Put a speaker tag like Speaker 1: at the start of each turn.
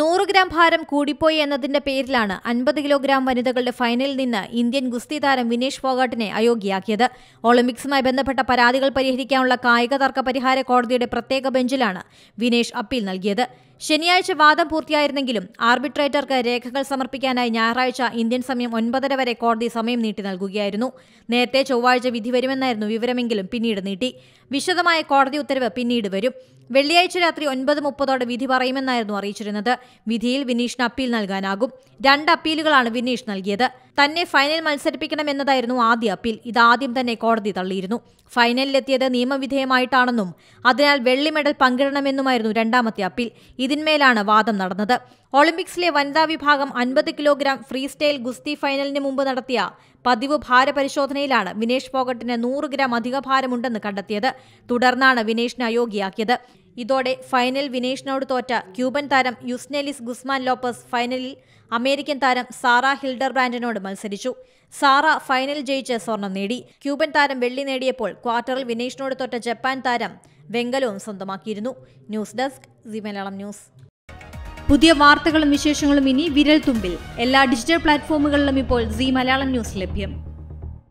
Speaker 1: നൂറ് ഗ്രാം ഭാരം കൂടിപ്പോയി എന്നതിന്റെ പേരിലാണ് അൻപത് കിലോഗ്രാം വനിതകളുടെ ഫൈനലിൽ നിന്ന് ഇന്ത്യൻ ഗുസ്തി താരം വിനേഷ് ഫോഗാട്ടിനെ അയോഗ്യയാക്കിയത് ഒളിമ്പിക്സുമായി ബന്ധപ്പെട്ട പരാതികൾ പരിഹരിക്കാനുള്ള കായിക തർക്ക പരിഹാര കോടതിയുടെ പ്രത്യേക ബെഞ്ചിലാണ് വിനേഷ് അപ്പീൽ നൽകിയത് ശനിയാഴ്ച വാദം പൂർത്തിയായിരുന്നെങ്കിലും ആർബിട്രേറ്റർക്ക് രേഖകൾ സമർപ്പിക്കാനായി ഞായറാഴ്ച ഇന്ത്യൻ സമയം ഒൻപതര വരെ കോടതി സമയം നീട്ടി നൽകുകയായിരുന്നു നേരത്തെ ചൊവ്വാഴ്ച വിധി വരുമെന്നായിരുന്നു വിവരമെങ്കിലും പിന്നീട് നീട്ടി വിശദമായ കോടതി ഉത്തരവ് പിന്നീട് വരും വെള്ളിയാഴ്ച രാത്രി ഒൻപത് മുപ്പതോടെ വിധി പറയുമെന്നായിരുന്നു അറിയിച്ചിരുന്നത് വിധിയിൽ വിനീഷിന് അപ്പീൽ നൽകാനാകും രണ്ട് അപ്പീലുകളാണ് വിനീഷ് നൽകിയത് തന്നെ ഫൈനൽ മത്സരിപ്പിക്കണമെന്നതായിരുന്നു ആദ്യ അപ്പീൽ ഇതാദ്യം തന്നെ കോടതി തള്ളിയിരുന്നു ഫൈനലിലെത്തിയത് നിയമവിധേയമായിട്ടാണെന്നും അതിനാൽ വെള്ളി മെഡൽ പങ്കിടണമെന്നുമായിരുന്നു രണ്ടാമത്തെ അപ്പീൽ ഇത് ഇതിന്മേലാണ് വാദം നടന്നത് ഒളിമ്പിക്സിലെ വനിതാ വിഭാഗം അൻപത് കിലോഗ്രാം ഫ്രീ സ്റ്റൈൽ ഗുസ്തി ഫൈനലിന് മുമ്പ് നടത്തിയ പതിവ് ഭാരപരിശോധനയിലാണ് വിനേഷ് പോകട്ടിന് നൂറ് ഗ്രാം അധിക ഭാരമുണ്ടെന്ന് കണ്ടെത്തിയത് തുടർന്നാണ് വിനേഷിനെ അയോഗ്യയാക്കിയത് ഇതോടെ ഫൈനൽ വിനേഷിനോട് തോറ്റ ക്യൂബൻ താരം യുസ്നെലിസ് ഗുസ്മാൻ ലോപ്പസ് ഫൈനലിൽ അമേരിക്കൻ താരം സാറ ഹിൽഡർ ബ്രാൻഡിനോട് മത്സരിച്ചു സാറ ഫൈനൽ ജയിച്ച് സ്വർണം നേടി ക്യൂബൻ താരം വെള്ളി നേടിയപ്പോൾ ക്വാർട്ടറിൽ വിനേഷിനോട് തോറ്റ ജപ്പാൻ താരം വെങ്കലവും സ്വന്തമാക്കിയിരുന്നു news desk C Malayalam news പുതിയ വാർത്തകളും വിശേഷങ്ങളും ഇനി വിരൽ തുമ്പിൽ എല്ലാ ഡിജിറ്റൽ പ്ലാറ്റ്ഫോമുകളിലും ഇപ്പോൾ സി മലയാളം ന്യൂസ് ലഭ്യം